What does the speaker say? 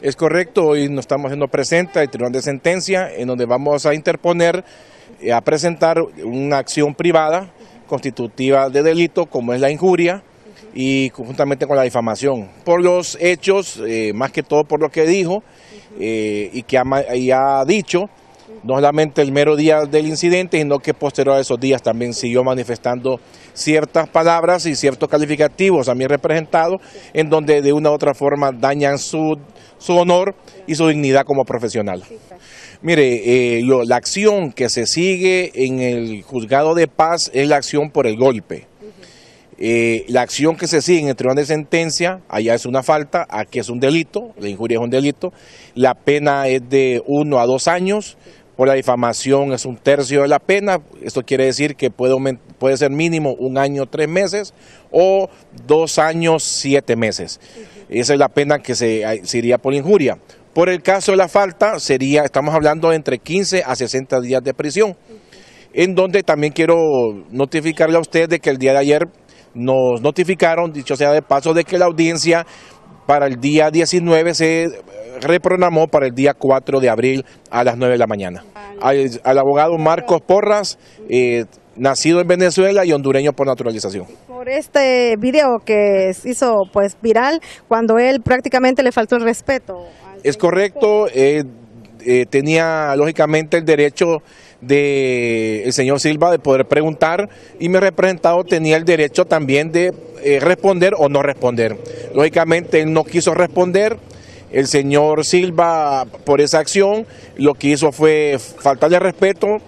Es correcto, hoy nos estamos haciendo presente el Tribunal de Sentencia en donde vamos a interponer, eh, a presentar una acción privada constitutiva de delito como es la injuria y conjuntamente con la difamación, por los hechos, eh, más que todo por lo que dijo eh, y que ha, ha dicho, no solamente el mero día del incidente, sino que posterior a esos días también siguió manifestando ciertas palabras y ciertos calificativos ...a mí representados, en donde de una u otra forma dañan su, su honor y su dignidad como profesional. Mire, eh, la acción que se sigue en el juzgado de paz es la acción por el golpe. Eh, la acción que se sigue en el tribunal de sentencia, allá es una falta, aquí es un delito, la injuria es un delito, la pena es de uno a dos años, por la difamación es un tercio de la pena, esto quiere decir que puede, puede ser mínimo un año, tres meses o dos años, siete meses. Esa es la pena que se, iría por injuria. Por el caso de la falta, sería, estamos hablando de entre 15 a 60 días de prisión, en donde también quiero notificarle a usted de que el día de ayer nos notificaron, dicho sea de paso, de que la audiencia para el día 19 se reprogramó para el día 4 de abril a las 9 de la mañana. Al, abogado Marcos Porras, eh, nacido en Venezuela y hondureño por naturalización. Por este video que hizo pues viral, cuando él prácticamente le faltó el respeto. Es correcto, eh, eh, tenía lógicamente el derecho de el señor Silva de poder preguntar y mi representado tenía el derecho también de responder o no responder. Lógicamente él no quiso responder. El señor Silva, por esa acción, lo que hizo fue faltarle respeto.